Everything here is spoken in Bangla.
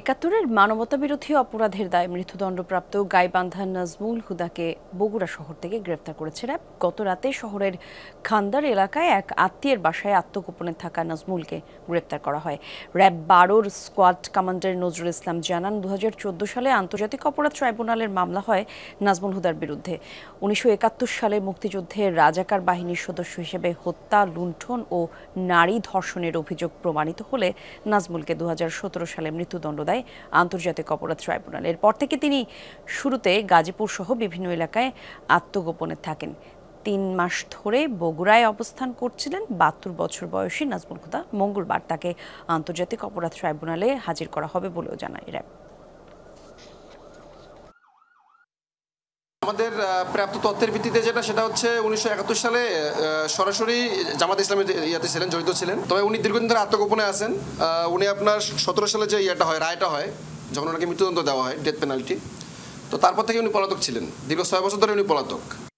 একাত্তরের মানবতা বিরোধী অপরাধের দায়ে মৃত্যুদণ্ডপ্রাপ্ত গাইবান্ধা নাজমুল হুদাকে বগুড়া শহর থেকে গ্রেফতার করেছে র্যাব গত রাতে শহরের খান্দার এলাকায় এক আত্মীয়ের বাসায় আত্মগোপনে থাকা নাজমুলকে গ্রেপ্তার করা হয় র্যাব বারোর স্কোয়াড কমান্ডার নজরুল ইসলাম জানান দু সালে আন্তর্জাতিক অপরাধ ট্রাইব্যুনালের মামলা হয় নাজমুল হুদার বিরুদ্ধে উনিশশো সালে মুক্তিযুদ্ধে রাজাকার বাহিনীর সদস্য হিসেবে হত্যা লুণ্ঠন ও নারী ধর্ষণের অভিযোগ প্রমাণিত হলে নাজমুলকে দু সালে মৃত্যুদণ্ড সম্প্রদায় আন্তর্জাতিক অপরাধ ট্রাইব্যুনাল এরপর থেকে তিনি শুরুতে গাজীপুর সহ বিভিন্ন এলাকায় আত্মগোপনে থাকেন তিন মাস ধরে বগুড়ায় অবস্থান করছিলেন বাহাত্তর বছর বয়সী নাজমুল খুদা মঙ্গলবার তাকে আন্তর্জাতিক অপরাধ ট্রাইব্যুনালে হাজির করা হবে বলেও জানায় র্যাব আমাদের প্রাপ্ত তথ্যের ভিত্তিতে যেটা সেটা হচ্ছে উনিশশো সালে সরাসরি জামাত ইসলামের ইয়াতে ছিলেন জড়িত ছিলেন তবে উনি দীর্ঘদিন ধরে আত্মগোপনে আছেন উনি আপনার সতেরো সালে যে ইয়েটা হয় রায়টা হয় যখন ওনাকে মৃত্যুদণ্ড দেওয়া হয় ডেথ পেনাল্টি তো তারপর থেকে উনি পলাতক ছিলেন দীর্ঘ ছয় বছর ধরে উনি পলাতক